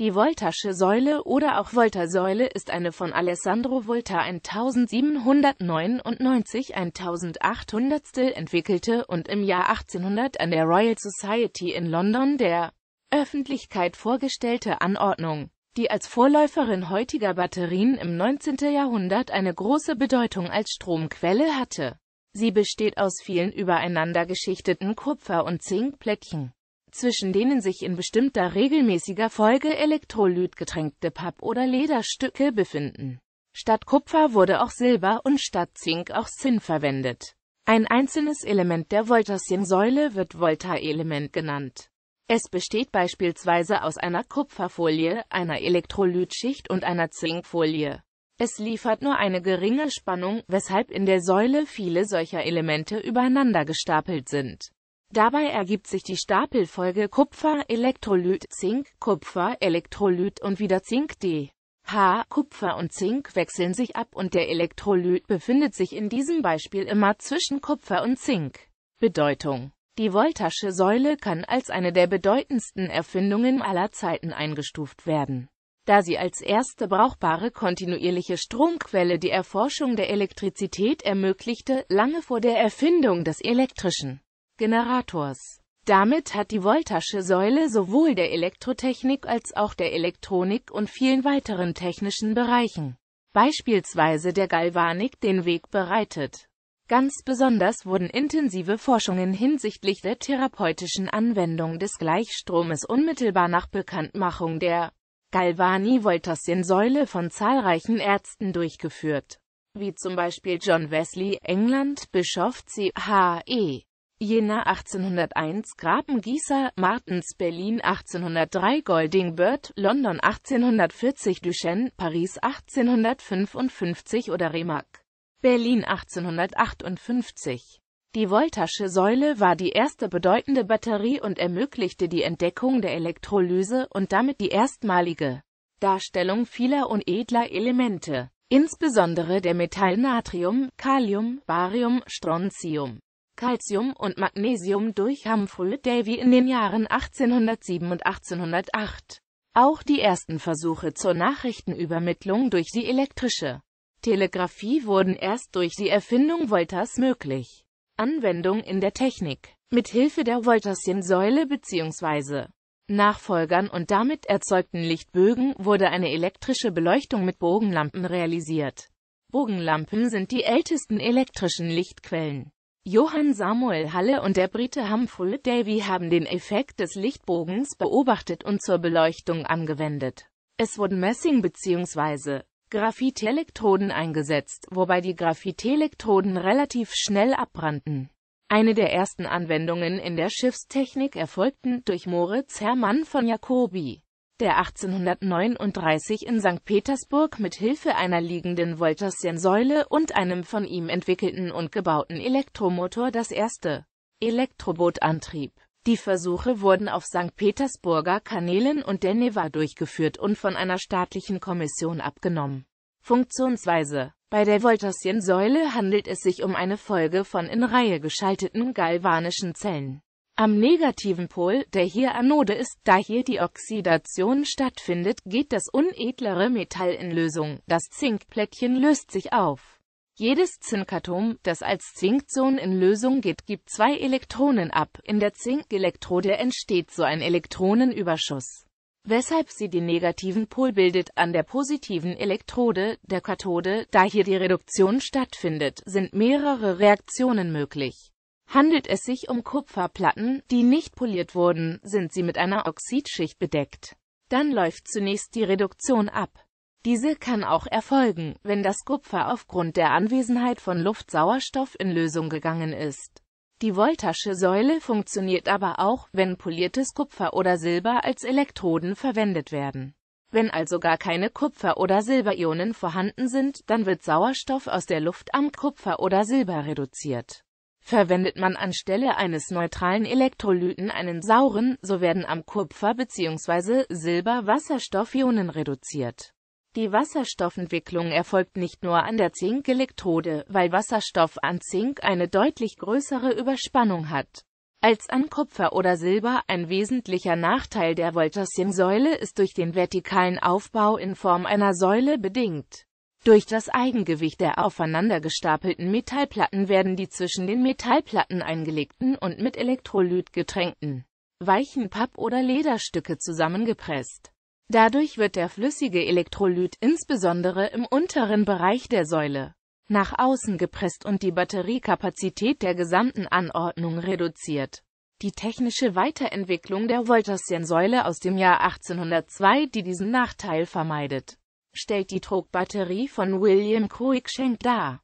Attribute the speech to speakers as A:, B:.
A: Die Voltasche Säule oder auch Volta-Säule ist eine von Alessandro Volta 1799-1800 entwickelte und im Jahr 1800 an der Royal Society in London der Öffentlichkeit vorgestellte Anordnung, die als Vorläuferin heutiger Batterien im 19. Jahrhundert eine große Bedeutung als Stromquelle hatte. Sie besteht aus vielen übereinander geschichteten Kupfer- und Zinkplättchen zwischen denen sich in bestimmter regelmäßiger Folge Elektrolyt getränkte Papp- oder Lederstücke befinden. Statt Kupfer wurde auch Silber und statt Zink auch Zinn verwendet. Ein einzelnes Element der Voltasien-Säule wird Volta-Element genannt. Es besteht beispielsweise aus einer Kupferfolie, einer Elektrolytschicht und einer Zinkfolie. Es liefert nur eine geringe Spannung, weshalb in der Säule viele solcher Elemente übereinander gestapelt sind. Dabei ergibt sich die Stapelfolge Kupfer, Elektrolyt, Zink, Kupfer, Elektrolyt und wieder Zink D. H, Kupfer und Zink wechseln sich ab und der Elektrolyt befindet sich in diesem Beispiel immer zwischen Kupfer und Zink. Bedeutung Die Voltasche Säule kann als eine der bedeutendsten Erfindungen aller Zeiten eingestuft werden da sie als erste brauchbare kontinuierliche Stromquelle die Erforschung der Elektrizität ermöglichte, lange vor der Erfindung des Elektrischen. Generators. Damit hat die Voltasche Säule sowohl der Elektrotechnik als auch der Elektronik und vielen weiteren technischen Bereichen, beispielsweise der Galvanik, den Weg bereitet. Ganz besonders wurden intensive Forschungen hinsichtlich der therapeutischen Anwendung des Gleichstromes unmittelbar nach Bekanntmachung der Galvani-Voltassien-Säule von zahlreichen Ärzten durchgeführt, wie zum Beispiel John Wesley, England, Bischof C.H.E. Jena 1801, Graben Gießer, Martens, Berlin 1803, Golding Bird, London 1840, Duchenne, Paris 1855 oder Remarque, Berlin 1858. Die Voltasche Säule war die erste bedeutende Batterie und ermöglichte die Entdeckung der Elektrolyse und damit die erstmalige Darstellung vieler unedler Elemente, insbesondere der Metalle Natrium, Kalium, Barium, Strontium. Calcium und Magnesium durch Humphry Davy in den Jahren 1807 und 1808. Auch die ersten Versuche zur Nachrichtenübermittlung durch die elektrische Telegrafie wurden erst durch die Erfindung Wolters möglich. Anwendung in der Technik Mit Hilfe der Wolterschen Säule bzw. Nachfolgern und damit erzeugten Lichtbögen wurde eine elektrische Beleuchtung mit Bogenlampen realisiert. Bogenlampen sind die ältesten elektrischen Lichtquellen. Johann Samuel Halle und der Brite Humphrey Davy haben den Effekt des Lichtbogens beobachtet und zur Beleuchtung angewendet. Es wurden Messing- bzw. Graphitelektroden eingesetzt, wobei die Graphitelektroden relativ schnell abbrannten. Eine der ersten Anwendungen in der Schiffstechnik erfolgten durch Moritz Hermann von Jacobi der 1839 in St. Petersburg mit Hilfe einer liegenden Wolterschen-Säule und einem von ihm entwickelten und gebauten Elektromotor das erste Elektroboot antrieb. Die Versuche wurden auf St. Petersburger Kanälen und der Neva durchgeführt und von einer staatlichen Kommission abgenommen. Funktionsweise Bei der Wolterschen-Säule handelt es sich um eine Folge von in Reihe geschalteten galvanischen Zellen. Am negativen Pol, der hier Anode ist, da hier die Oxidation stattfindet, geht das unedlere Metall in Lösung, das Zinkplättchen löst sich auf. Jedes Zinkatom, das als Zinkson in Lösung geht, gibt zwei Elektronen ab. In der Zinkelektrode entsteht so ein Elektronenüberschuss, weshalb sie den negativen Pol bildet. An der positiven Elektrode, der Kathode, da hier die Reduktion stattfindet, sind mehrere Reaktionen möglich. Handelt es sich um Kupferplatten, die nicht poliert wurden, sind sie mit einer Oxidschicht bedeckt. Dann läuft zunächst die Reduktion ab. Diese kann auch erfolgen, wenn das Kupfer aufgrund der Anwesenheit von Luftsauerstoff in Lösung gegangen ist. Die Voltasche Säule funktioniert aber auch, wenn poliertes Kupfer oder Silber als Elektroden verwendet werden. Wenn also gar keine Kupfer- oder Silberionen vorhanden sind, dann wird Sauerstoff aus der Luft am Kupfer oder Silber reduziert. Verwendet man anstelle eines neutralen Elektrolyten einen sauren, so werden am Kupfer bzw. Silber Wasserstoffionen reduziert. Die Wasserstoffentwicklung erfolgt nicht nur an der Zinkelektrode, weil Wasserstoff an Zink eine deutlich größere Überspannung hat. Als an Kupfer oder Silber ein wesentlicher Nachteil der Voltasium-Säule ist durch den vertikalen Aufbau in Form einer Säule bedingt durch das Eigengewicht der aufeinander gestapelten Metallplatten werden die zwischen den Metallplatten eingelegten und mit Elektrolyt getränkten weichen Papp- oder Lederstücke zusammengepresst. Dadurch wird der flüssige Elektrolyt insbesondere im unteren Bereich der Säule nach außen gepresst und die Batteriekapazität der gesamten Anordnung reduziert. Die technische Weiterentwicklung der Voltassien-Säule aus dem Jahr 1802, die diesen Nachteil vermeidet stellt die Druckbatterie von William Cruikshank dar